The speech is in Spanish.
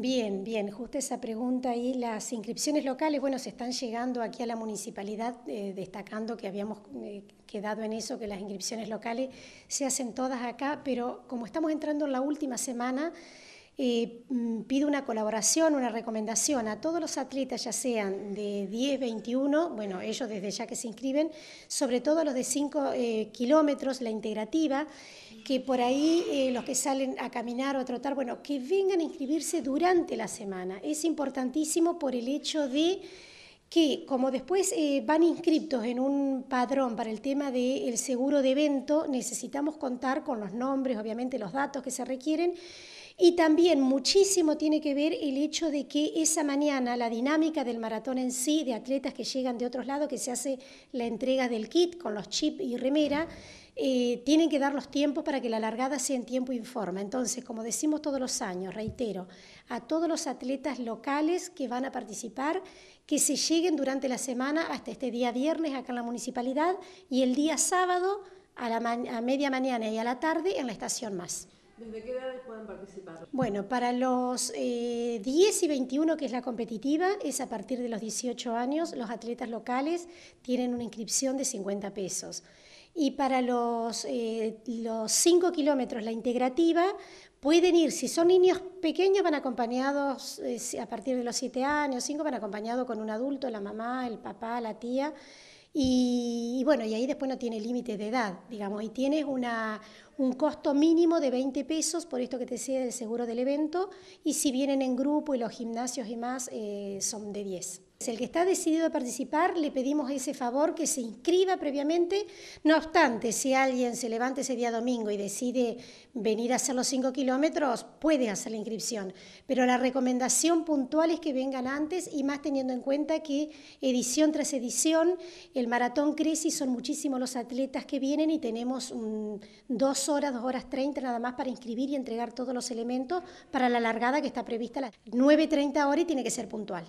Bien, bien, justo esa pregunta y Las inscripciones locales, bueno, se están llegando aquí a la municipalidad, eh, destacando que habíamos eh, quedado en eso, que las inscripciones locales se hacen todas acá, pero como estamos entrando en la última semana, Mm, pido una colaboración, una recomendación a todos los atletas, ya sean de 10, 21, bueno, ellos desde ya que se inscriben, sobre todo los de 5 eh, kilómetros, la integrativa, que por ahí eh, los que salen a caminar o a trotar, bueno, que vengan a inscribirse durante la semana. Es importantísimo por el hecho de que como después eh, van inscriptos en un padrón para el tema del seguro de evento, necesitamos contar con los nombres, obviamente los datos que se requieren y también muchísimo tiene que ver el hecho de que esa mañana la dinámica del maratón en sí, de atletas que llegan de otros lados, que se hace la entrega del kit con los chips y remera, eh, tienen que dar los tiempos para que la largada sea en tiempo informe. Entonces, como decimos todos los años, reitero, a todos los atletas locales que van a participar, que se lleguen durante la semana hasta este día viernes acá en la municipalidad y el día sábado a, la a media mañana y a la tarde en la estación más. ¿Desde qué edades pueden participar? Bueno, para los 10 eh, y 21, que es la competitiva, es a partir de los 18 años, los atletas locales tienen una inscripción de 50 pesos. Y para los, eh, los 5 kilómetros, la integrativa, pueden ir, si son niños pequeños, van acompañados eh, a partir de los 7 años, 5 van acompañados con un adulto, la mamá, el papá, la tía. Y, y bueno, y ahí después no tiene límite de edad, digamos, y tienes una un costo mínimo de 20 pesos, por esto que te sea del seguro del evento, y si vienen en grupo y los gimnasios y más, eh, son de 10. El que está decidido a participar, le pedimos ese favor que se inscriba previamente. No obstante, si alguien se levanta ese día domingo y decide venir a hacer los 5 kilómetros, puede hacer la inscripción. Pero la recomendación puntual es que vengan antes y más teniendo en cuenta que edición tras edición, el maratón crece son muchísimos los atletas que vienen y tenemos dos horas, dos horas treinta nada más para inscribir y entregar todos los elementos para la largada que está prevista a las 9.30 horas y tiene que ser puntual.